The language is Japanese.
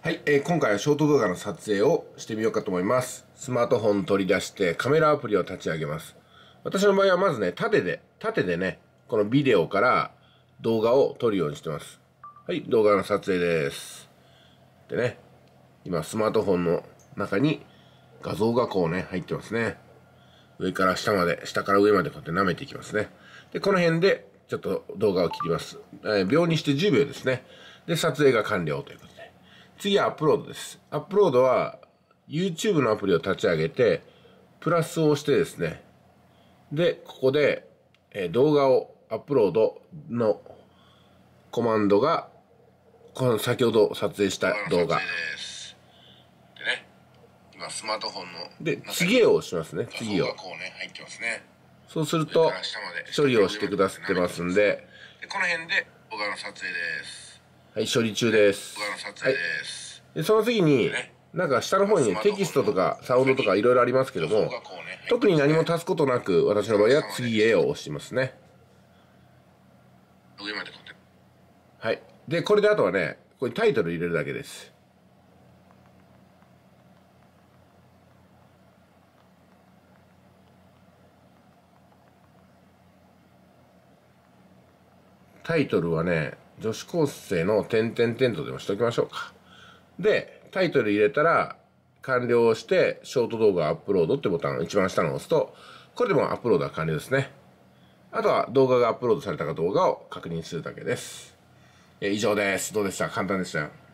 はい、えー、今回はショート動画の撮影をしてみようかと思います。スマートフォン取り出してカメラアプリを立ち上げます。私の場合はまずね、縦で、縦でね、このビデオから動画を撮るようにしてます。はい、動画の撮影です。でね、今スマートフォンの中に画像がこうね、入ってますね。上から下まで、下から上までこうやって舐めていきますね。で、この辺でちょっと動画を切ります。えー、秒にして10秒ですね。で、撮影が完了ということです。次はアップロードです。アップロードは YouTube のアプリを立ち上げて、プラスを押してですね、で、ここで、え動画をアップロードのコマンドが、この先ほど撮影した動画。でね、今スマートフォンの。で、次へを押しますね、次を。こうね、入ってますね。そうすると、処理をしてくださってますんで。でこの辺で、動画の撮影です。はい、処理中です。はい、でその次に、なんか下の方にテキストとかサウンドとかいろいろありますけども、特に何も足すことなく、私の場合は次へを押しますね。上までってはい。で、これであとはね、ここにタイトル入れるだけです。タイトルはね、女子高生の点々点とでもしときましょうか。で、タイトル入れたら、完了して、ショート動画アップロードってボタンを一番下のを押すと、これでもアップロードは完了ですね。あとは動画がアップロードされたかどうかを確認するだけです。え以上です。どうでした簡単でした。